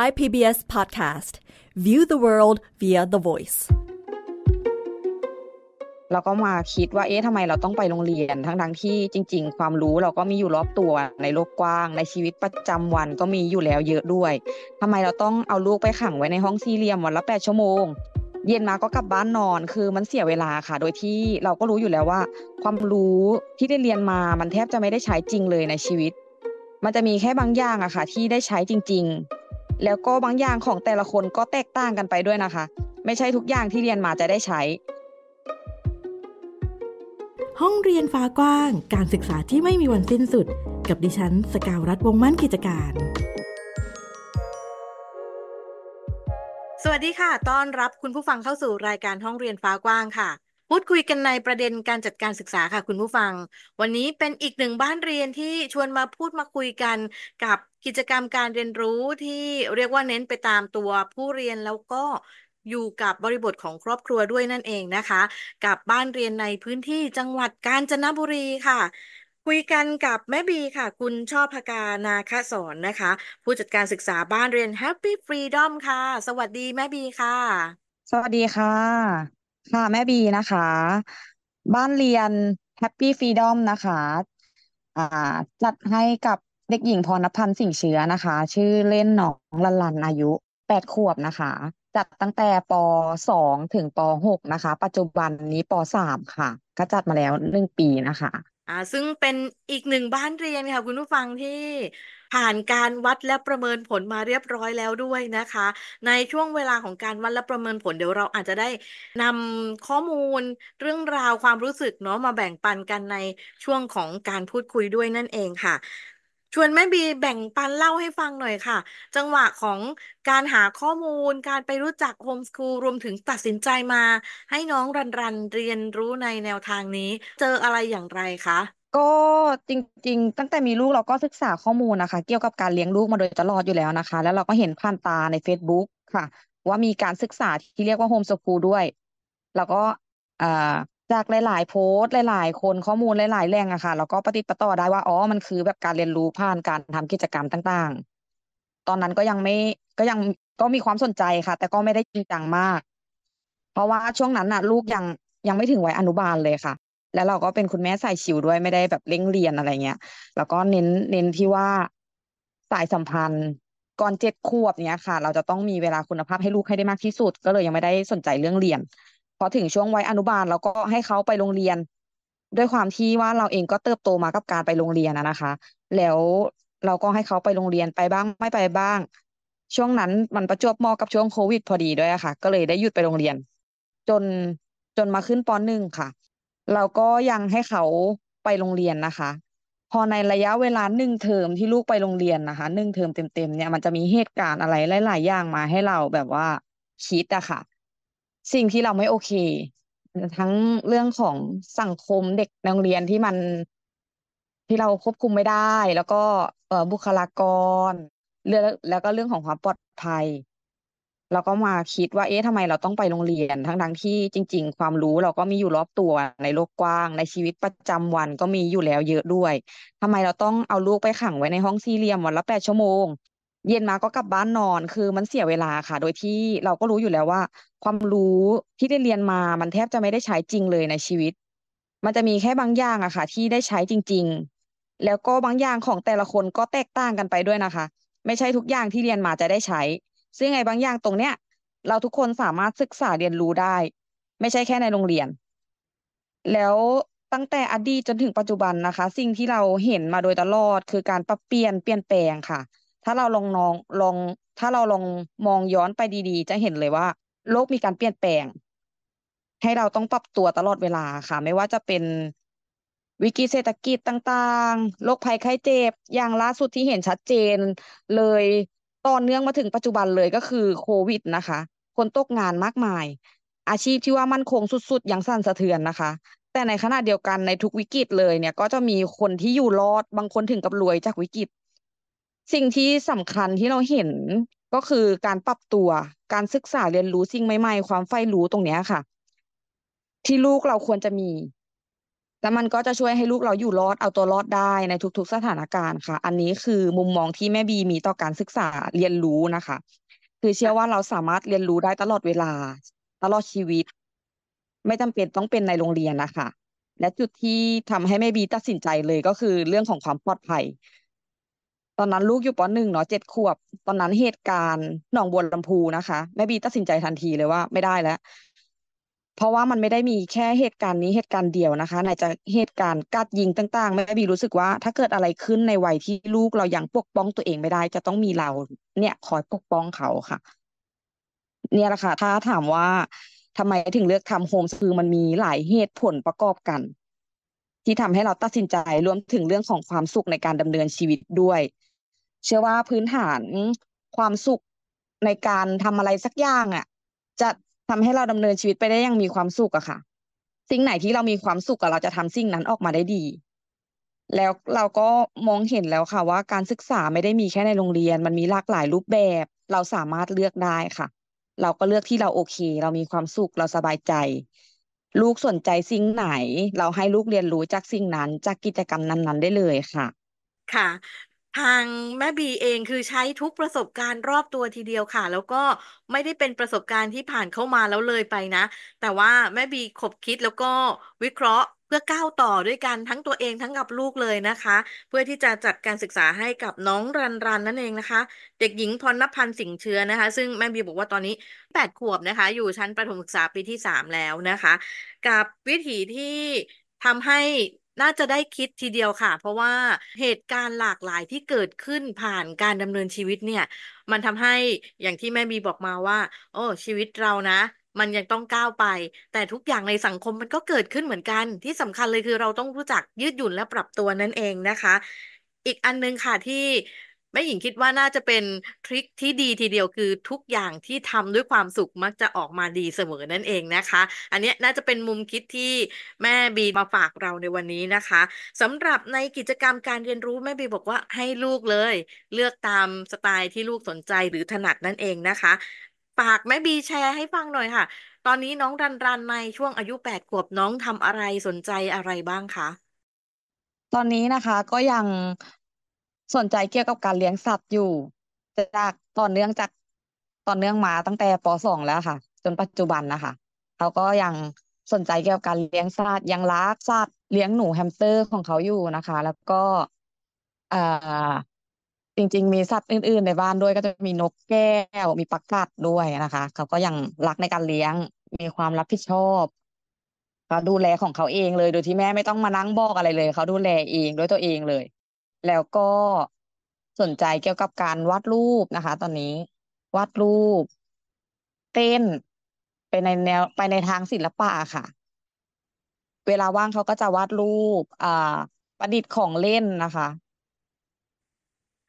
Thai PBS Podcast View the world via the voice เราก็มาคิดว่าเอ๊ะทำไมเราต้องไปโรงเรียนทั้งๆทที่จริง ๆ ความรู้เราก็มีอยู่รอบตัวในโลกกว้าง ในชีวิตประจำวันก็มีอยู่แล้วเยอะด้วย ทำไมเราต้องเอาลูกไปขังไว้ในห้องสี่เหลี่ยมวันละแปดชั่วโมง เย็นมาก็กลับบ้านนอนคือมันเสียเวลาค่ะ โดยที่เราก็รู้อยู่แล้วว่า ความรู้ที่ได้เรียนมามันแทบจะไม่ได้ใช้จริงเลยในชีวิต มันจะมีแค่บางอย่างอะค่ะที่ได้ใช้จริง ๆแล้วก็บางอย่างของแต่ละคนก็แตกต่างกันไปด้วยนะคะ ไม่ใช่ทุกอย่างที่เรียนมาจะได้ใช้ ห้องเรียนฟ้ากว้าง การศึกษาที่ไม่มีวันสิ้นสุด กับดิฉันสกาวรัฐวงมั่นกิจการ สวัสดีค่ะต้อนรับคุณผู้ฟังเข้าสู่รายการห้องเรียนฟ้ากว้างค่ะพูดคุยกันในประเด็นการจัดการศึกษาค่ะคุณผู้ฟัง วันนี้เป็นอีกหนึ่งบ้านเรียนที่ชวนมาพูดมาคุยกันกับกิจกรรมการเรียนรู้ที่เรียกว่าเน้นไปตามตัวผู้เรียนแล้วก็อยู่กับบริบทของครอบครัวด้วยนั่นเองนะคะ กับบ้านเรียนในพื้นที่จังหวัดกาญจนบุรีค่ะ คุยกันกับแม่บีค่ะ คุณชอบพกานาคสอนนะคะ ผู้จัดการศึกษาบ้านเรียน Happy Freedom ค่ะ สวัสดีแม่บีค่ะ สวัสดีค่ะค่ะแม่บีนะคะ บ้านเรียน Happy Freedom นะคะอ่า จัดให้กับเด็กหญิงพรณพันธ์สิงเชื้อนะคะ ชื่อเล่นน้องลันลันอายุแปดขวบนะคะ จัดตั้งแต่ปสองถึงปหกนะคะ ปัจจุบันนี้ปสามค่ะ ก็จัดมาแล้วหนึ่งปีนะคะอ่าซึ่งเป็นอีกหนึ่งบ้านเรียนค่ะ คุณผู้ฟังที่ผ่านการวัดและประเมินผลมาเรียบร้อยแล้วด้วยนะคะ ในช่วงเวลาของการวัดและประเมินผลเดี๋ยวเราอาจจะได้นำข้อมูลเรื่องราวความรู้สึกเนาะมาแบ่งปันกันในช่วงของการพูดคุยด้วยนั่นเองค่ะชวนแม่บีแบ่งปันเล่าให้ฟังหน่อยค่ะ จังหวะของการหาข้อมูล การไปรู้จักโฮมสคูลรวมถึงตัดสินใจมา ให้น้องรันรันเรียนรู้ในแนวทางนี้ เจออะไรอย่างไรคะก็จริง ๆ ตั้งแต่มีลูกเราก็ศึกษาข้อมูลนะคะเกี่ยวกับการเลี้ยงลูกมาโดยตลอดอยู่แล้วนะคะ แล้วเราก็เห็นผ่านตาใน Facebook ค่ะ ว่ามีการศึกษาที่เรียกว่าโฮมสคูลด้วยแล้วก็ เอ่อจากหลาย ๆ โพสต์หลาย ๆ คนข้อมูลหลาย ๆแหล่งอะค่ะแล้วก็ปฏิปต่อได้ว่า อ๋อ มันคือแบบการเรียนรู้ผ่านการทำกิจกรรมต่าง ๆ ตอนนั้นก็ยังไม่ก็ยังก็มีความสนใจค่ะ แต่ก็ไม่ได้จริงจังมาก เพราะว่าช่วงนั้นน่ะ ลูกยังยังไม่ถึงวัยอนุบาลเลยค่ะ แล้วเราก็เป็นคุณแม่สายชิวด้วยไม่ได้แบบเร่งเรียนอะไรเงี้ยแล้วก็เน้นเน้นที่ว่าสายสัมพันธ์ ก่อนเจ็ดขวบเนี้ยค่ะ เราจะต้องมีเวลาคุณภาพให้ลูกให้ได้มากที่สุด ก็เลยยังไม่ได้สนใจเรื่องเรียนพอถึงช่วงวัยอนุบาลเราก็ให้เขาไปโรงเรียน ด้วยความที่ว่าเราเองก็เติบโตมากับการไปโรงเรียนนะคะ แล้วเราก็ให้เขาไปโรงเรียนไปบ้าง ไม่ไปบ้าง ช่วงนั้นมันประจวบเหมาะกับช่วงโควิด พอดีด้วยค่ะ ก็เลยได้หยุดไปโรงเรียน จนจนมาขึ้นปหนึ่งค่ะ เราก็ยังให้เขาไปโรงเรียนนะคะ พอในระยะเวลาหนึ่งเทอมที่ลูกไปโรงเรียนนะคะหนึ่งเทอมเต็มๆเนี่ยมันจะมีเหตุการณ์อะไรหลายๆ อย่างมาให้เราแบบว่าคิดอะค่ะสิ่งที่เราไม่โอเค ทั้งเรื่องของสังคมเด็กนักเรียนที่มันที่เราควบคุมไม่ได้ แล้วก็เอบุคลากรเรื่องแล้วก็เรื่องของความปลอดภัย เราก็มาคิดว่า เอ๊ะทำไมเราต้องไปโรงเรียน ทั้งทั้งที่จริง ๆ ความรู้ เราก็มีอยู่รอบตัวในโลกกว้าง ในชีวิตประจำวันก็มีอยู่แล้วเยอะด้วย ทำไมเราต้องเอาลูกไปขังไว้ในห้องสี่เหลี่ยมวันละแปดชั่วโมงเย็นมาก็กลับบ้านนอน คือมันเสียเวลาค่ะ โดยที่เราก็รู้อยู่แล้วว่า ความรู้ที่ได้เรียนมา มันแทบจะไม่ได้ใช้จริงเลยในชีวิต มันจะมีแค่บางอย่างอะค่ะ ที่ได้ใช้จริงๆ แล้วก็บางอย่างของแต่ละคนก็แตกต่างกันไปด้วยนะคะ ไม่ใช่ทุกอย่างที่เรียนมาจะได้ใช้ ซึ่งไอ้บางอย่างตรงเนี้ย เราทุกคนสามารถศึกษาเรียนรู้ได้ ไม่ใช่แค่ในโรงเรียน แล้วตั้งแต่อดีตจนถึงปัจจุบันนะคะ สิ่งที่เราเห็นมาโดยตลอดคือการปรับเปลี่ยนเปลี่ยนแปลงค่ะถ้าเราลองนองลองถ้าเราลองมองย้อนไปดีๆ จะเห็นเลยว่า โลกมีการเปลี่ยนแปลง ให้เราต้องปรับตัวตลอดเวลาค่ะ ไม่ว่าจะเป็นวิกฤตเศรษฐกิจต่างๆโรคภัยไข้เจ็บอย่างล่าสุดที่เห็นชัดเจน เลยต่อเนื่องมาถึงปัจจุบันเลยก็คือโควิดนะคะ คนตกงานมากมาย อาชีพที่ว่ามั่นคงสุด ๆ อย่างสั่นสะเทือนนะคะ แต่ในขณะเดียวกันในทุกวิกฤตเลยเนี่ย ก็จะมีคนที่อยู่รอดบางคนถึงกับรวยจากวิกฤตสิ่งที่สำคัญที่เราเห็นก็คือการปรับตัวการศึกษาเรียนรู้สิ่งใหม่ๆความใฝ่รู้ตรงนี้ค่ะ ที่ลูกเราควรจะมีแล้วมันก็จะช่วยให้ลูกเราอยู่รอดเอาตัวรอดได้ในทุก ๆ สถานการณ์ค่ะ อันนี้คือมุมมองที่แม่บีมีต่อการศึกษาเรียนรู้นะคะคือเชื่อว่าเราสามารถเรียนรู้ได้ตลอดเวลา ตลอดชีวิต ไม่จำเป็นต้องเป็นในโรงเรียนนะคะและจุดที่ทำให้แม่บีตัดสินใจเลยก็คือเรื่องของความปลอดภัยตอนนั้นลูกอยู่ปหนึ่งเนาะเจ็ดขวบ ตอนนั้นเหตุการณ์หนองบัวลำพูนะคะแม่บีตัดสินใจทันทีเลยว่า ไม่ได้แล้ว เพราะว่ามันไม่ได้มีแค่เหตุการณ์นี้เหตุการณ์เดียวนะคะในจะเหตุการณ์กัดยิงต่างๆแม่บีรู้สึกว่า ถ้าเกิดอะไรขึ้นในวัยที่ลูกเรายังปกป้องตัวเองไม่ได้ จะต้องมีเรา เนี่ยคอยปกป้องเขาค่ะ เนี่ยแหละค่ะ ถ้าถามว่าทำไมถึงเลือกทำโฮมซือมันมีหลายเหตุผลประกอบกัน ที่ทำให้เราตัดสินใจรวมถึงเรื่องของความสุขในการดำเนินชีวิตด้วยเชื่อว่าพื้นฐานความสุขในการทำอะไรสักอย่างอะ่ะจะทำให้เราดำเนินชีวิตไปได้อย่างมีความสุขอะค่ะสิ่งไหนที่เรามีความสุขอะเราจะทำสิ่งนั้นออกมาได้ดี แล้วเราก็มองเห็นแล้วค่ะว่า การศึกษาไม่ได้มีแค่ในโรงเรียน มันมีหลากหลายรูปแบบ เราสามารถเลือกได้ค่ะ เราก็เลือกที่เราโอเค เรามีความสุขเราสบายใจ ลูกสนใจสิ่งไหน เราให้ลูกเรียนรู้จากสิ่งนั้นจากกิจกรรมนั้น ๆ ได้เลยค่ะ ค่ะทางแม่บีเองคือใช้ทุกประสบการณ์รอบตัวทีเดียวค่ะ แล้วก็ไม่ได้เป็นประสบการณ์ที่ผ่านเข้ามาแล้วเลยไปนะ แต่ว่าแม่บีขบคิดแล้วก็วิเคราะห์เพื่อก้าวต่อด้วยกันทั้งตัวเองทั้งกับลูกเลยนะคะ เพื่อที่จะจัดการศึกษาให้กับน้องรันรันนั่นเองนะคะ เด็กหญิงพรณพันธ์สิงเชื้อนะคะ ซึ่งแม่บีบอกว่าตอนนี้แปดขวบนะคะ อยู่ชั้นประถมศึกษาปีที่สามแล้วนะคะ กับวิถีที่ทำให้น่าจะได้คิดทีเดียวค่ะ เพราะว่าเหตุการณ์หลากหลายที่เกิดขึ้นผ่านการดำเนินชีวิตเนี่ย มันทำให้อย่างที่แม่บีบอกมาว่าโอ้ ชีวิตเรานะ มันยังต้องก้าวไป แต่ทุกอย่างในสังคมมันก็เกิดขึ้นเหมือนกัน ที่สำคัญเลยคือเราต้องรู้จักยืดหยุ่น และปรับตัวนั่นเองนะคะ อีกอันนึงค่ะที่แม่หญิงคิดว่าน่าจะเป็นทริคที่ดีทีเดียวคือทุกอย่างที่ทำด้วยความสุขมักจะออกมาดีเสมอนั่นเองนะคะ อันนี้น่าจะเป็นมุมคิดที่แม่บีมาฝากเราในวันนี้นะคะสำหรับในกิจกรรมการเรียนรู้แม่บีบอกว่าให้ลูกเลย เลือกตามสไตล์ที่ลูกสนใจหรือถนัดนั่นเองนะคะฝากแม่บีแชร์ให้ฟังหน่อยค่ะ ตอนนี้น้องรันรันในช่วงอายุแปดขวบน้องทำอะไรสนใจอะไรบ้างคะตอนนี้นะคะก็ยังสนใจเกี่ยวกับการเลี้ยงสัตว์อยู่จากต่อเนื่องจากต่อเนื่องมาตั้งแต่ปสองแล้วค่ะจนปัจจุบันนะคะเขาก็ยังสนใจเกี่ยวกับการเลี้ยงสัตว์ยังรักสัตว์เลี้ยงหนูแฮมสเตอร์ของเขาอยู่นะคะ แล้วก็อ่อจริงๆ มีสัตว์อื่น ๆ ในบ้านด้วยก็จะมีนกแก้วมีปักกัดด้วยนะคะเขาก็ยังรักในการเลี้ยงมีความรับผิดชอบเขาดูแลของเขาเองเลยโดยที่แม่ไม่ต้องมานั่งบอกอะไรเลยเขาดูแลเองด้วยตัวเองเลยแล้วก็สนใจเกี่ยวกับการวาดรูปนะคะตอนนี้วาดรูปเต้นไปในแนวไปในทางศิลปะค่ะ เวลาว่างเขาก็จะวาดรูป อ่า ประดิษฐ์ของเล่นนะคะ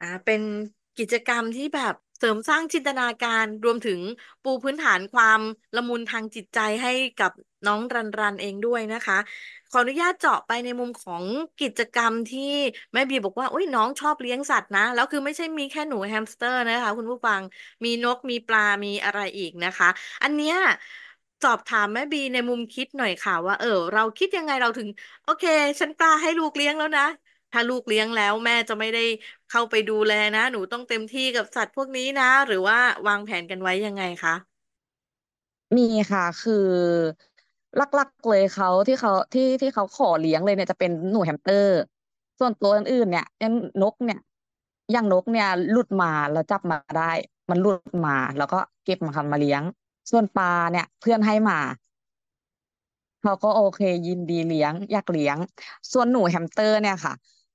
อ่า เป็นกิจกรรมที่แบบเสริมสร้างจินตนาการรวมถึงปูพื้นฐานความละมุนทางจิตใจให้กับน้องรันรันเองด้วยนะคะขออนุญาตเจาะไปในมุมของกิจกรรมที่ แม่บีบอกว่า อุ้ยน้องชอบเลี้ยงสัตว์นะแล้วคือไม่ใช่มีแค่หนูแฮมสเตอร์นะคะ คุณผู้ฟังมีนกมีปลา มีอะไรอีกนะคะ อันเนี้ยสอบถามแม่บีในมุมคิดหน่อยค่ะว่าเออเราคิดยังไงเราถึง โอเคฉันกล้าให้ลูกเลี้ยงแล้วนะ ถ้าลูกเลี้ยงแล้วแม่จะไม่ได้เข้าไปดูแลนะ หนูต้องเต็มที่กับสัตว์ พวกนี้นะหรือว่าวางแผนกันไว้ยังไงคะมีค่ะ คือหลัก ๆ เลยเขาที่เขาที่ที่เขาขอเลี้ยงเลยเนี่ยจะเป็นหนูแฮมสเตอร์ ส่วนตัวอื่นๆเนี่ยยังนกเนี่ย อย่างนกเนี่ยหลุดมาแล้วจับมาได้ มันหลุดมา แล้วก็เก็บมาทำมาเลี้ยง ส่วนปลาเนี่ยเพื่อนให้มาเขาก็โอเค ยินดีเลี้ยงอยากเลี้ยง ส่วนหนูแฮมสเตอร์เนี่ยค่ะ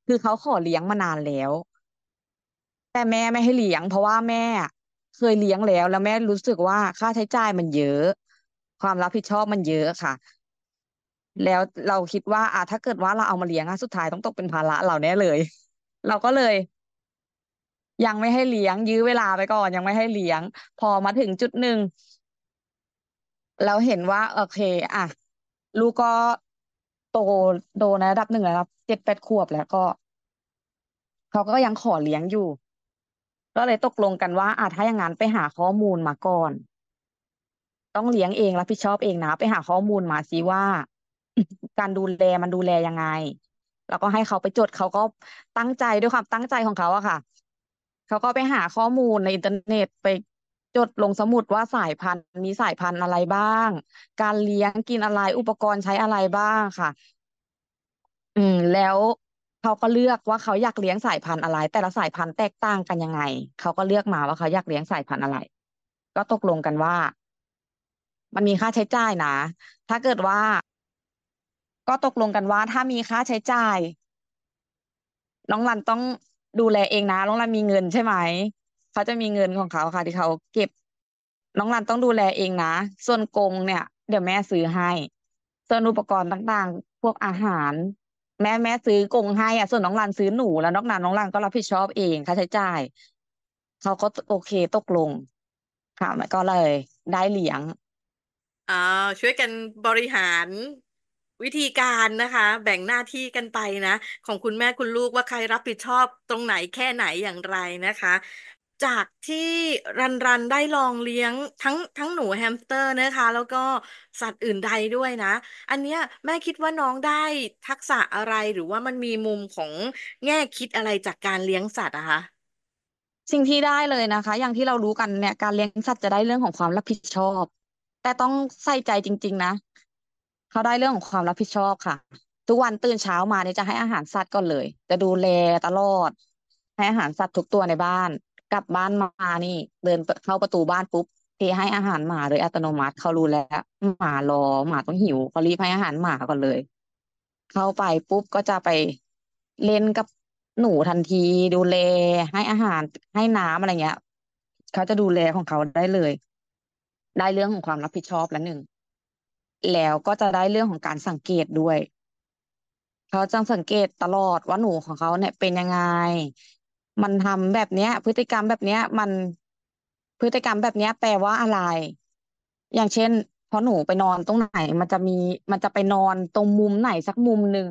คือเขาขอเลี้ยงมานานแล้ว แต่แม่ไม่ให้เลี้ยงเพราะว่าแม่ เคยเลี้ยงแล้ว แล้วแม่รู้สึกว่าค่าใช้จ่ายมันเยอะความรับผิดชอบมันเยอะค่ะ แล้วเราคิดว่าอ่ะถ้าเกิดว่าเราเอามาเลี้ยงอะสุดท้ายต้องตกเป็นภาระเราแน่เลย เราก็เลย ยังไม่ให้เลี้ยง ยื้อเวลาไปก่อน ยังไม่ให้เลี้ยง พอมาถึงจุดหนึ่งเราเห็นว่า โอเค อ่ะลูกก็โตโดนนระดับหนึ่งแล้ว เจ็ดแปดขวบแล้วก็เขาก็ยังขอเลี้ยงอยู่ ก็เลยตกลงกันว่าอ่ะถ้าอย่างนั้นไปหาข้อมูลมาก่อนต้องเลี้ยงเองรับผิดชอบเองนะไปหาข้อมูลมาสิว่า การดูแลมันดูแลยังไง แล้วก็ให้เขาไปจดเขาก็ตั้งใจด้วยความตั้งใจของเขาอะค่ะเขาก็ไปหาข้อมูลในอินเทอร์เน็ตไป จดลงสมุดว่าสายพันธุ์ มีสายพันธุ์อะไรบ้าง การเลี้ยงกินอะไรอุปกรณ์ใช้อะไรบ้างค่ะ อืม แล้วเขาก็เลือกว่าเขาอยากเลี้ยงสายพันธุ์อะไร แต่ละสายพันธุ์แตกต่างกันยังไงเขาก็เลือกมาว่าเขาอยากเลี้ยงสายพันธุ์อะไรก็ตกลงกันว่ามันมีค่าใช้จ่ายนะ ถ้าเกิดว่า ก็ตกลงกันว่า ถ้ามีค่าใช้จ่าย น้องรันต้องดูแลเองนะ น้องรันมีเงินใช่ไหมเขาจะมีเงินของเขาค่ะ ที่เขาเก็บ น้องรันต้องดูแลเองนะ ส่วนกงเนี่ย เดี๋ยวแม่ซื้อให้ ส่วนอุปกรณ์ต่างๆ พวกอาหาร แม่แม่ซื้อกงให้อ่ะส่วนน้องรันซื้อหนูแล้วน้องรันน้องรันก็รับผิดชอบเองค่าใช้จ่ายเขาก็โอเค ตกลง ค่ะก็เลยได้เหลียงอ่าช่วยกันบริหารวิธีการนะคะ แบ่งหน้าที่กันไปนะ ของคุณแม่คุณลูกว่าใครรับผิดชอบ ตรงไหนแค่ไหนอย่างไรนะคะ จากที่รันรันได้ลองเลี้ยงทั้งทั้งหนูแฮมสเตอร์นะคะแล้วก็สัตว์อื่นใดด้วยนะ อันเนี้ยแม่คิดว่าน้องได้ทักษะอะไรหรือว่ามันมีมุมของแง่คิดอะไรจากการเลี้ยงสัตว์อะคะ สิ่งที่ได้เลยนะคะ อย่างที่เรารู้กันเนี่ยการเลี้ยงสัตว์จะได้เรื่องของความรับผิดชอบแต่ต้องใส่ใจจริง ๆ นะ เขาได้เรื่องของความรับผิดชอบค่ะ ทุกวันตื่นเช้ามาเนี่ยจะให้อาหารสัตว์ก่อนเลย จะดูแลตลอดให้อาหารสัตว์ทุกตัวในบ้าน กลับบ้านมานี่ เดินเข้าประตูบ้านปุ๊บเทให้อาหารหมาโดยอัตโนมัติเขารู้แล้วหมารอหมาต้องหิว เขารีบให้อาหารหมาก่อนเลย เข้าไปปุ๊บก็จะไปเล่นกับหนูทันทีดูแลให้อาหารให้น้ำอะไรเงี้ย เขาจะดูแลของเขาได้เลยได้เรื่องของความรับผิดชอบแล้วหนึ่ง แล้วก็จะได้เรื่องของการสังเกตด้วยเขาจะสังเกตตลอดว่าหนูของเขาเนี่ย เป็นยังไง มันทำแบบเนี้ย พฤติกรรมแบบเนี้ย มันพฤติกรรมแบบเนี้ยแปลว่าอะไร อย่างเช่นพอหนูไปนอนตรงไหน มันจะมีมันจะไปนอนตรงมุมไหนสักมุมหนึ่ง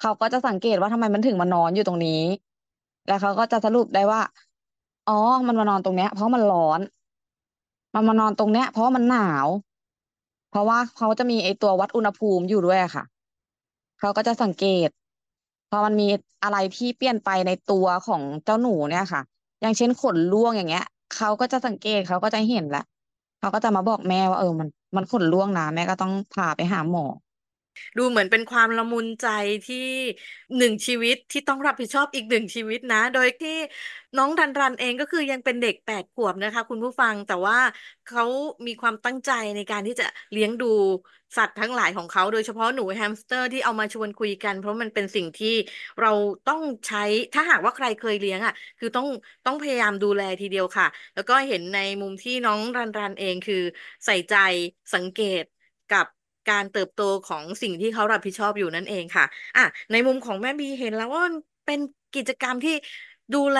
เขาก็จะสังเกตว่าทำไมมันถึงมานอนอยู่ตรงนี้ แล้วเขาก็จะสรุปได้ว่า อ๋อ มันมานอนตรงเนี้ยเพราะมันร้อนมันมานอนตรงเนี้ยเพราะว่ามันหนาว เพราะว่าเขาจะมีไอตัววัดอุณหภูมิอยู่ด้วยค่ะ เขาก็จะสังเกต พอมันมีอะไรที่เปลี่ยนไปในตัวของเจ้าหนูเนี่ยค่ะ อย่างเช่นขนร่วงอย่างเงี้ย เขาก็จะสังเกตเขาก็จะเห็นแหละเขาก็จะมาบอกแม่ว่าเออมันมันขนร่วงนะแม่ก็ต้องพาไปหาหมอดูเหมือนเป็นความละมุนใจที่หนึ่งชีวิตที่ต้องรับผิดชอบอีกหนึ่งชีวิตนะ โดยที่น้องรันรันเองก็คือยังเป็นเด็กแปดขวบนะคะคุณผู้ฟังแต่ว่าเขามีความตั้งใจในการที่จะเลี้ยงดู สัตว์ทั้งหลายของเขาโดยเฉพาะหนูแฮมสเตอร์ ที่เอามาชวนคุยกัน เพราะมันเป็นสิ่งที่เราต้องใช้ถ้าหากว่าใครเคยเลี้ยงอ่ะคือต้องต้องพยายามดูแลทีเดียวค่ะ แล้วก็เห็นในมุมที่น้องรันรันเอง คือ ใส่ใจสังเกตกับการเติบโตของสิ่งที่เขารับผิดชอบอยู่นั่นเองค่ะอ่ะในมุมของแม่บีเห็นแล้วว่าเป็นกิจกรรมที่ดูแล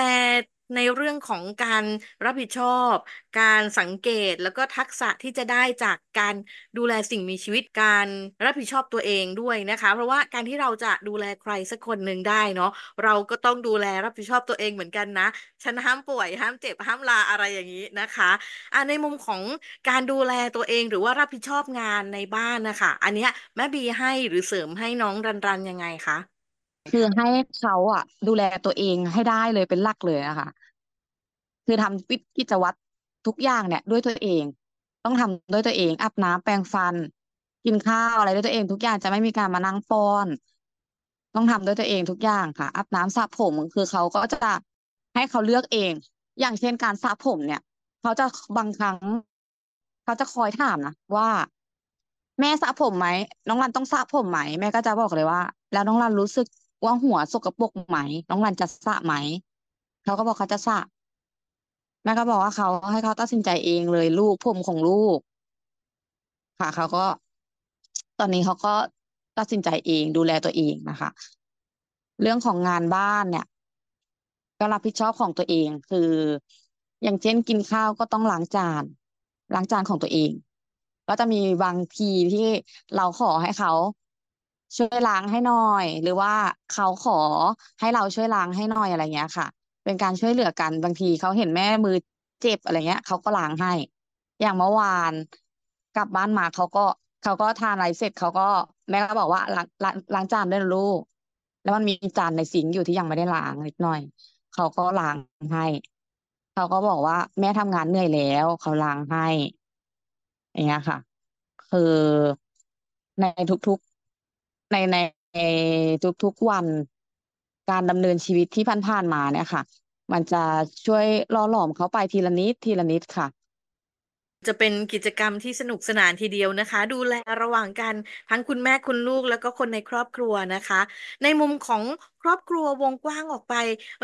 ในเรื่องของการรับผิดชอบ การสังเกตแล้วก็ทักษะที่จะได้จากการดูแลสิ่งมีชีวิตการรับผิดชอบตัวเองด้วยนะคะ เพราะว่าการที่เราจะดูแลใครสักคนหนึ่งได้เนาะเราก็ต้องดูแลรับผิดชอบตัวเองเหมือนกันนะฉันห้ามป่วย ห้ามเจ็บห้ามลาอะไรอย่างนี้นะคะอ่าในมุมของการดูแลตัวเองหรือว่ารับผิดชอบงานในบ้านนะคะอันเนี้ยแม่บีให้หรือเสริมให้น้องรันรันยังไงคะคือให้เขาอ่ะดูแลตัวเองให้ได้เลยเป็นหลักเลยอะค่ะคือทำวิกิจวัตรทุกอย่างเนี่ย ด้วยตัวเอง ต้องทำด้วยตัวเองอาบน้ำแปรงฟัน กินข้าวอะไรด้วยตัวเอง ทุกอย่างจะไม่มีการมานั่งป้อน ต้องทำด้วยตัวเองทุกอย่างค่ะอาบน้ำสระผมคือเขาก็จะให้เขาเลือกเอง อย่างเช่นการสระผมเนี่ยเขาจะบางครั้งเขาจะคอยถามนะว่าแม่สระผมไหมน้องรันต้องสระผมไหมแม่ก็จะบอกเลยว่า แล้วน้องรันรู้สึกว่าหัวสกปรกไหมน้องรันจะสระไหมเขาก็บอกเขาจะสระแม่ก็บอกว่าเขาให้เขาตัดสินใจเองเลยลูกผมของลูก ค่ะเขาก็ตอนนี้เขาก็ตัดสินใจเองดูแลตัวเองนะคะ เรื่องของงานบ้านเนี่ย ก็รับผิดชอบของตัวเอง คืออย่างเช่นกินข้าวก็ต้องล้างจานล้างจานของตัวเอง ก็จะมีบางทีที่เราขอให้เขาช่วยล้างให้หน่อย หรือว่าเขาขอให้เราช่วยล้างให้หน่อยอะไรเงี้ยค่ะเป็นการช่วยเหลือกันบางทีเขาเห็นแม่มือเจ็บอะไรเงี้ยเขาก็ล้างให้ อย่างเมื่อวานกลับบ้านมาเขาก็เขาก็ทานอะไรเสร็จเขาก็ แม่ก็บอกว่าล้างล้างางจานด้วยลูกแล้วมันมีจานในสิงอยู่ที่ยังไม่ได้ล้างนิดหน่อยเขาก็ล้างให้เขาก็บอกว่าแม่ทำงานเหนื่อยแล้วเขาล้างให้ อย่างเงี้ยค่ะ คือ ในทุกๆในในทุกๆวันการดำเนินชีวิตที่ผ่านๆมาเนี่ยค่ะ มันจะช่วยล่อหลอมเขาไปทีละนิดทีละนิดค่ะจะเป็นกิจกรรมที่สนุกสนานทีเดียวนะคะ ดูแลระหว่างกันทั้งคุณแม่คุณลูกแล้วก็คนในครอบครัวนะคะ ในมุมของครอบครัววงกว้างออกไป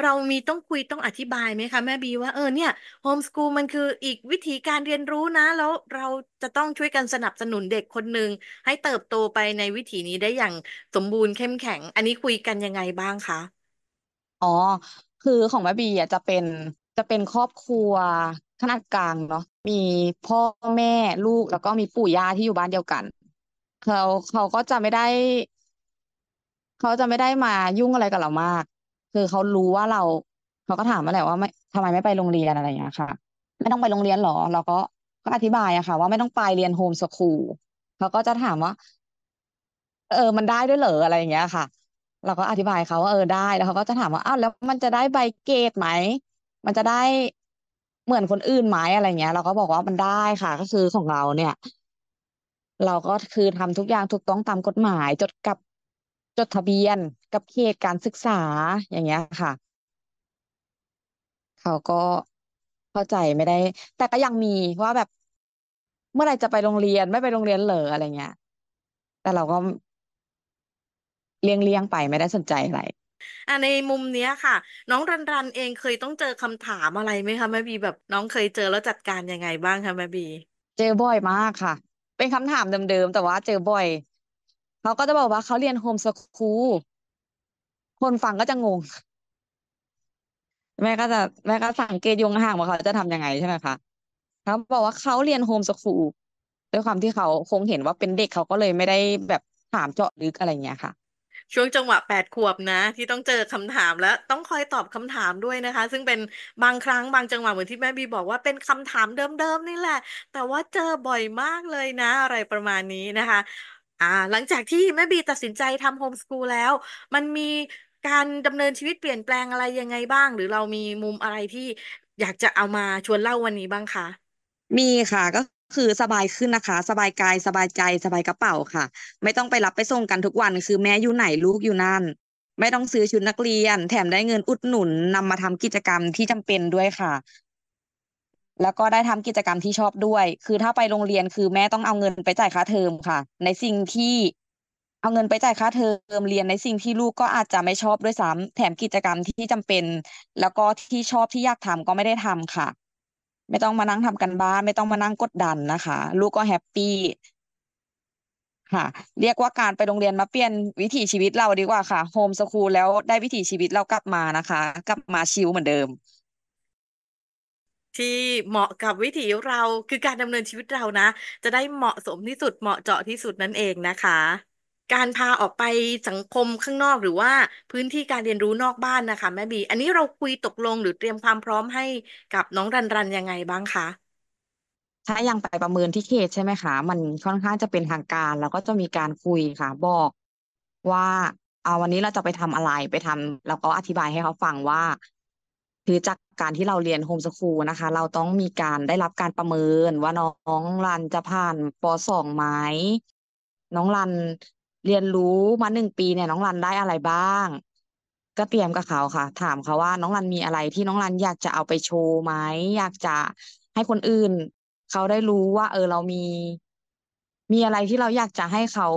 เรามีต้องคุยต้องอธิบายไหมคะแม่บี ว่าเออเนี่ยโฮมสกูลมันคืออีกวิธีการเรียนรู้นะ แล้วเราจะต้องช่วยกันสนับสนุนเด็กคนหนึ่งให้เติบโตไปในวิถีนี้ได้อย่างสมบูรณ์เข้มแข็ง อันนี้คุยกันยังไงบ้างคะอ๋อ คือของแม่บี อ่ะจะเป็นจะเป็นครอบครัวขนาดกลางเนาะมีพ่อแม่ลูกแล้วก็มีปู่ย่าที่อยู่บ้านเดียวกัน เขาเขาก็จะไม่ได้ เขาจะไม่ได้มายุ่งอะไรกับเรามาก คือเขารู้ว่าเราเขาก็ถามมาแหละว่าไม่ทำไมไม่ไปโรงเรียนอะไรอย่างนี้ค่ะ ไม่ต้องไปโรงเรียนหรอเราก็ก็อธิบายอะค่ะ ว่าไม่ต้องไปเรียนโฮมสคูลเขาก็จะถามว่า เออ มันได้ด้วยเหรออะไรอย่างเงี้ยค่ะ เราก็อธิบายเขาว่าเออได้แล้วเขาก็จะถามว่าอ้าวแล้วมันจะได้ใบเกรดไหมมันจะได้เหมือนคนอื่นไหมอะไรเงี้ย เราก็บอกว่ามันได้ค่ะ ก็คือของเราเนี่ยเราก็คือทำทุกอย่างถูกต้องตามกฎหมาย จดกับจดทะเบียนกับเขตการศึกษาอย่างเงี้ยค่ะ เขาก็เข้าใจไม่ได้ แต่ก็ยังมีว่าแบบเมื่อไหรจะไปโรงเรียนไม่ไปโรงเรียนเหรออะไรเงี้ย แต่เราก็เลี่ยงเลี่ยงไปไม่ได้สนใจอะไรอ่ะในมุมเนี้ยค่ะ น้องรันรันเองเคยต้องเจอคำถามอะไรไหมคะแม่บีแบบน้องเคยเจอแล้วจัดการยังไงบ้างคะแม่บีเจอบ่อยมากค่ะ เป็นคำถามเดิมๆแต่ว่าเจอบ่อยเขาก็จะบอกว่าเขาเรียนโฮมสคูลคนฟังก็จะงงแม่ก็จะแม่ก็สังเกตอยงห่างว่าเขาจะทำยังไงใช่ไหมคะเขาบอกว่าเขาเรียนโฮมสคูลด้วยความที่เขาคงเห็นว่าเป็นเด็กเขาก็เลยไม่ได้แบบถามเจาะลึกอะไรเงี้ยค่ะช่วงจังหวะแปดขวบนะ ที่ต้องเจอคำถามและต้องคอยตอบคำถามด้วยนะคะ ซึ่งเป็นบางครั้งบางจังหวะเหมือนที่แม่บีบอกว่าเป็นคำถามเดิมๆนี่แหละ แต่ว่าเจอบ่อยมากเลยนะ อะไรประมาณนี้นะคะ อ่า หลังจากที่แม่บีตัดสินใจทำโฮมสกูลแล้ว มันมีการดำเนินชีวิตเปลี่ยนแปลงอะไรยังไงบ้าง หรือเรามีมุมอะไรที่อยากจะเอามาชวนเล่าวันนี้บ้างคะมีค่ะก็คือสบายขึ้นนะคะ สบายกายสบายใจสบายกระเป๋าค่ะ ไม่ต้องไปรับไปส่งกันทุกวันคือแม่อยู่ไหนลูกอยู่นั่น ไม่ต้องซื้อชุดนักเรียน แถมได้เงินอุดหนุนนำมาทำกิจกรรมที่จำเป็นด้วยค่ะ แล้วก็ได้ทำกิจกรรมที่ชอบด้วย คือถ้าไปโรงเรียนคือแม่ต้องเอาเงินไปจ่ายค่าเทอมค่ะ ในสิ่งที่เอาเงินไปจ่ายค่าเทอมเรียนในสิ่งที่ลูกก็อาจจะไม่ชอบด้วยซ้ำแถมกิจกรรมที่จำเป็น แล้วก็ที่ชอบที่อยากทำก็ไม่ได้ทำค่ะไม่ต้องมานั่งทำกันบ้านไม่ต้องมานั่งกดดันนะคะ ลูกก็แฮปปี้ค่ะ เรียกว่าการไปโรงเรียนมาเปลี่ยนวิถีชีวิตเราดีกว่าค่ะโฮมสคูลแล้วได้วิถีชีวิตเรากลับมานะคะ กลับมาชิลเหมือนเดิม ที่เหมาะกับวิถีเราคือการดำเนินชีวิตเรานะ จะได้เหมาะสมที่สุดเหมาะเจาะที่สุดนั่นเองนะคะการพาออกไปสังคมข้างนอกหรือว่าพื้นที่การเรียนรู้นอกบ้านนะคะ แม่บีอันนี้เราคุยตกลงหรือเตรียมความพร้อมให้กับน้องรันรันยังไงบ้างคะถ้ายังไปประเมินที่เขตใช่ไหมคะ มันค่อนข้างจะเป็นทางการ แล้วก็จะมีการคุยค่ะ บอกว่าเอาวันนี้เราจะไปทำอะไรไปทำ แล้วก็อธิบายให้เขาฟังว่าคือจากการที่เราเรียนโฮมสคูลนะคะเราต้องมีการได้รับการประเมินว่าน้องรันจะผ่านปสองไหมน้องรันเรียนรู้มาหนึ่งปีเนี่ยน้องรันได้อะไรบ้าง ก็เตรียมกับเขาค่ะ ถามเขาว่าน้องรันมีอะไร ที่น้องรันอยากจะเอาไปโชว์ไหมอยากจะให้คนอื่น เขาได้รู้ว่า เออ เรามีมีอะไรที่เราอยากจะให้เขา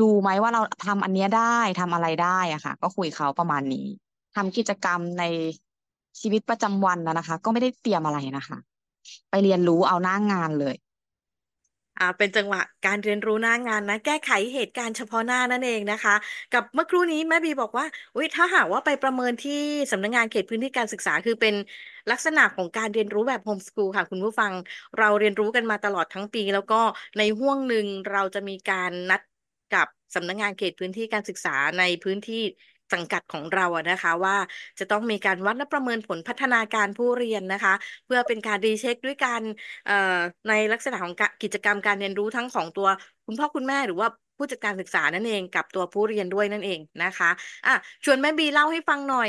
ดูไหมว่าเราทำอันเนี้ยได้ทำอะไรได้อะค่ะ ก็คุยเขาประมาณนี้ ทำกิจกรรมในชีวิตประจำวันนะคะ ก็ไม่ได้เตรียมอะไรนะคะ ไปเรียนรู้เอาหน้างงานเลยอ่าเป็นจังหวะการเรียนรู้หน้างานนะแก้ไขเหตุการณ์เฉพาะหน้านั่นเองนะคะ กับเมื่อครู่นี้แม่บีบอกว่าอุ้ยถ้าหากว่าไปประเมินที่สำนักงานเขตพื้นที่การศึกษา คือเป็นลักษณะของการเรียนรู้แบบโฮมสกูลค่ะ คุณผู้ฟังเราเรียนรู้กันมาตลอดทั้งปี แล้วก็ในห่วงหนึ่งเราจะมีการนัดกับสำนักงานเขตพื้นที่การศึกษาในพื้นที่สังกัดของเราอะนะคะ ว่าจะต้องมีการวัดและประเมินผลพัฒนาการผู้เรียนนะคะ เพื่อเป็นการรีเช็คด้วยการในลักษณะของกิจกรรมการเรียนรู้ทั้งของตัว คุณพ่อคุณแม่ หรือว่าผู้จัดการศึกษานั่นเองกับตัวผู้เรียนด้วยนั่นเองนะคะ อ่ะ ชวนแม่บีเล่าให้ฟังหน่อย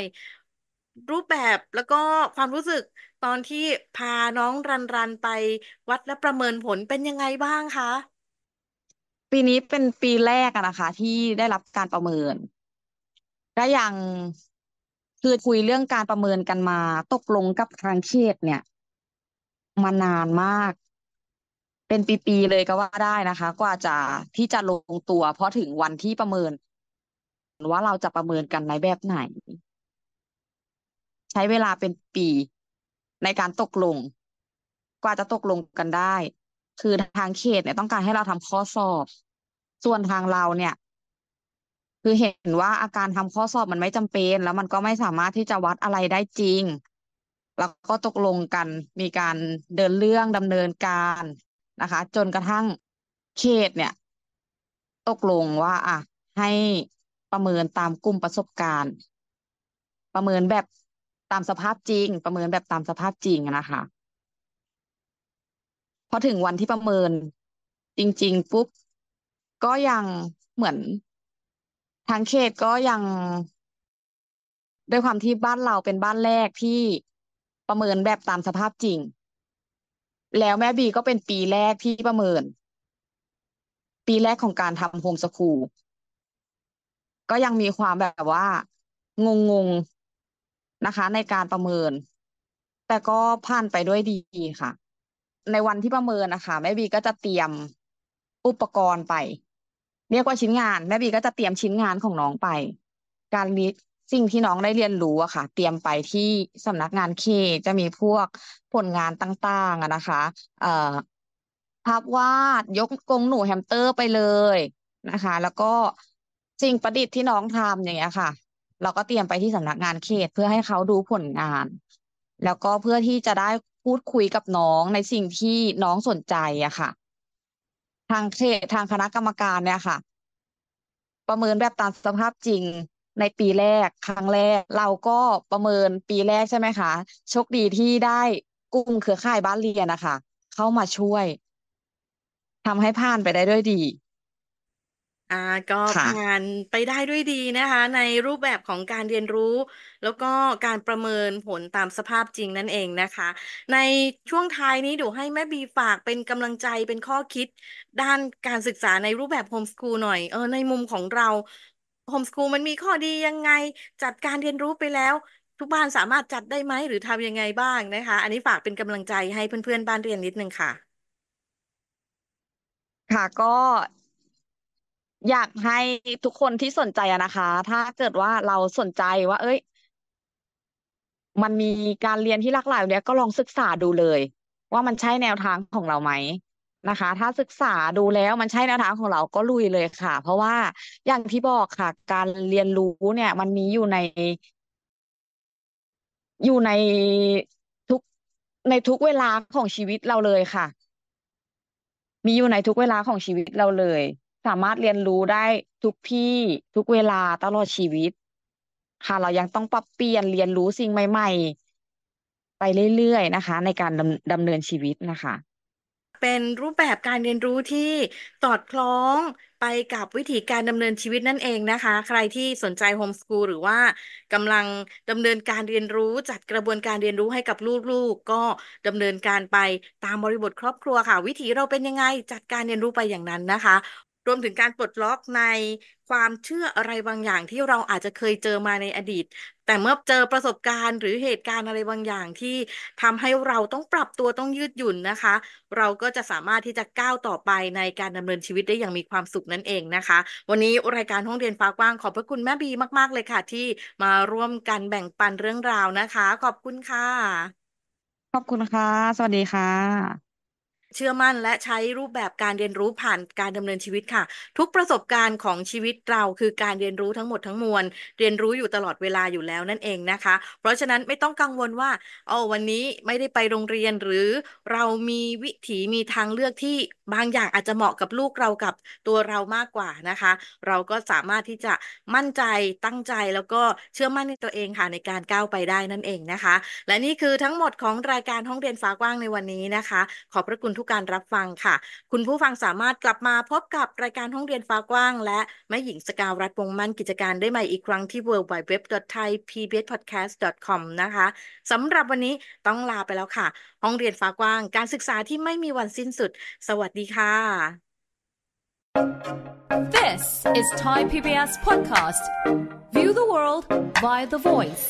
รูปแบบแล้วก็ความรู้สึกตอนที่พาน้องรันรันไปวัดและประเมินผลเป็นยังไงบ้างคะปีนี้เป็นปีแรกอะนะคะที่ได้รับการประเมินก็ยังคือคุยเรื่องการประเมินกันมา ตกลงกับทางเขตเนี่ย มานานมาก เป็นปีๆเลยก็ว่าได้นะคะ กว่าจะที่จะลงตัวเพราะถึงวันที่ประเมิน ว่าเราจะประเมินกันในแบบไหน ใช้เวลาเป็นปีในการตกลง กว่าจะตกลงกันได้ คือทางเขตเนี่ยต้องการให้เราทำข้อสอบ ส่วนทางเราเนี่ยคือเห็นว่าอาการทำข้อสอบมันไม่จำเป็น แล้วมันก็ไม่สามารถที่จะวัดอะไรได้จริง แล้วก็ตกลงกันมีการเดินเรื่องดำเนินการนะคะ จนกระทั่งเขตเนี่ย ตกลงว่า อ่ะ ให้ประเมินตามกลุ่มประสบการณ์ ประเมินแบบตามสภาพจริง ประเมินแบบตามสภาพจริงนะคะพอถึงวันที่ประเมินจริงๆปุ๊บก็ยังเหมือนทางเขตก็ยังด้วยความที่บ้านเราเป็นบ้านแรกที่ประเมินแบบตามสภาพจริง แล้วแม่บีก็เป็นปีแรกที่ประเมิน ปีแรกของการทำโฮมสคูลก็ยังมีความแบบว่า งงงนะคะ ในการประเมิน แต่ก็ผ่านไปด้วยดีค่ะ ในวันที่ประเมินนะคะแม่บีก็จะเตรียมอุปกรณ์ไปเรียกว่าชิ้นงานแม่บีก็จะเตรียมชิ้นงานของน้องไป การรีสิ่งที่น้องได้เรียนรู้อะค่ะ เตรียมไปที่สำนักงานเขตจะมีพวกผลงานต่างๆนะคะ เอ่อภาพวาดยกกรงหนูแฮมสเตอร์ไปเลยนะคะ แล้วก็สิ่งประดิษฐ์ที่น้องทำอย่างเงี้ยค่ะเราก็เตรียมไปที่สำนักงานเขตเพื่อให้เขาดูผลงาน แล้วก็เพื่อที่จะได้พูดคุยกับน้องในสิ่งที่น้องสนใจอะค่ะทางเขตทางคณะกรรมการเนี่ยค่ะ ประเมินแบบตามสภาพจริง ในปีแรก ครั้งแรก เราก็ประเมินปีแรกใช่ไหมคะโชคดีที่ได้กุ้มเครือข่ายบ้านเรียนนะคะ เข้ามาช่วยทำให้ผ่านไปได้ด้วยดี่าก็ค่ะผ่านไปได้ด้วยดีนะคะ ในรูปแบบของการเรียนรู้ แล้วก็การประเมินผลตามสภาพจริงนั่นเองนะคะ ในช่วงท้ายนี้เดี๋ยวให้แม่บีฝากเป็นกำลังใจเป็นข้อคิดด้านการศึกษาในรูปแบบโฮมสคูลหน่อยเออ ในมุมของเราโฮมสคูลมันมีข้อดียังไงจัดการเรียนรู้ไปแล้ว ทุกบ้านสามารถจัดได้ไหมหรือทำยังไงบ้างนะคะ อันนี้ฝากเป็นกำลังใจให้เพื่อนๆบ้านเรียนนิดนึงค่ะ ค่ะก็อยากให้ทุกคนที่สนใจนะคะ ถ้าเกิดว่าเราสนใจว่า เอ้ยมันมีการเรียนที่หลากหลายเนี้ยก็ลองศึกษาดูเลย ว่ามันใช่แนวทางของเราไหมนะคะ ถ้าศึกษาดูแล้วมันใช่แนวทางของเราก็ลุยเลยค่ะ เพราะว่าอย่างที่บอกค่ะ การเรียนรู้เนี่ย มันมีอยู่ใน อยู่ในทุกในทุกเวลาของชีวิตเราเลยค่ะ มีอยู่ในทุกเวลาของชีวิตเราเลยสามารถเรียนรู้ได้ทุกที่ทุกเวลาตลอดชีวิต ค่ะเรายังต้องปรับเปลี่ยนเรียนรู้สิ่งใหม่ ๆ ไปเรื่อยๆนะคะ ในการดำดำเนินชีวิตนะคะ เป็นรูปแบบการเรียนรู้ที่สอดคล้องไปกับวิธีการดำเนินชีวิตนั่นเองนะคะ ใครที่สนใจโฮมสกูลหรือว่ากำลังดำเนินการเรียนรู้จัดกระบวนการเรียนรู้ให้กับลูกๆ ก็ดำเนินการไปตามบริบทครอบครัวค่ะ วิธีเราเป็นยังไงจัดการเรียนรู้ไปอย่างนั้นนะคะรวมถึงการปลดล็อกในความเชื่ออะไรบางอย่างที่เราอาจจะเคยเจอมาในอดีต แต่เมื่อเจอประสบการณ์ หรือเหตุการณ์อะไรบางอย่างที่ทำให้เราต้องปรับตัวต้องยืดหยุ่นนะคะ เราก็จะสามารถที่จะก้าวต่อไปในการดำเนินชีวิตได้อย่างมีความสุขนั่นเองนะคะ วันนี้รายการห้องเรียนฟ้ากว้างขอบพระคุณแม่บีมากๆเลยค่ะ ที่มาร่วมกันแบ่งปันเรื่องราวนะคะ ขอบคุณค่ะ ขอบคุณค่ะสวัสดีค่ะเชื่อมั่นและใช้รูปแบบการเรียนรู้ผ่านการดำเนินชีวิตค่ะ ทุกประสบการณ์ของชีวิตเราคือการเรียนรู้ทั้งหมดทั้งมวลเรียนรู้อยู่ตลอดเวลาอยู่แล้วนั่นเองนะคะ เพราะฉะนั้นไม่ต้องกังวลว่าอ๋อวันนี้ไม่ได้ไปโรงเรียนหรือเรามีวิถีมีทางเลือกที่บางอย่างอาจจะเหมาะกับลูกเรากับตัวเรามากกว่านะคะ เราก็สามารถที่จะมั่นใจตั้งใจแล้วก็เชื่อมั่นในตัวเองค่ะในการก้าวไปได้นั่นเองนะคะ และนี่คือทั้งหมดของรายการห้องเรียนฟ้ากว้างในวันนี้นะคะขอบพระคุณทุกู้การรับฟังค่ะ คุณผู้ฟังสามารถกลับมาพบกับรายการห้องเรียนฟ้ากว้าง และแม่หญิงสกาวรัฐวงมั่นกิจการได้ใหม่อีกครั้งที่ www.thaipbspodcast.com นะคะสำหรับวันนี้ต้องลาไปแล้วค่ะ ห้องเรียนฟ้ากว้าง การศึกษาที่ไม่มีวันสิ้นสุด สวัสดีค่ะ This is Thai PBS podcast View the world via the voice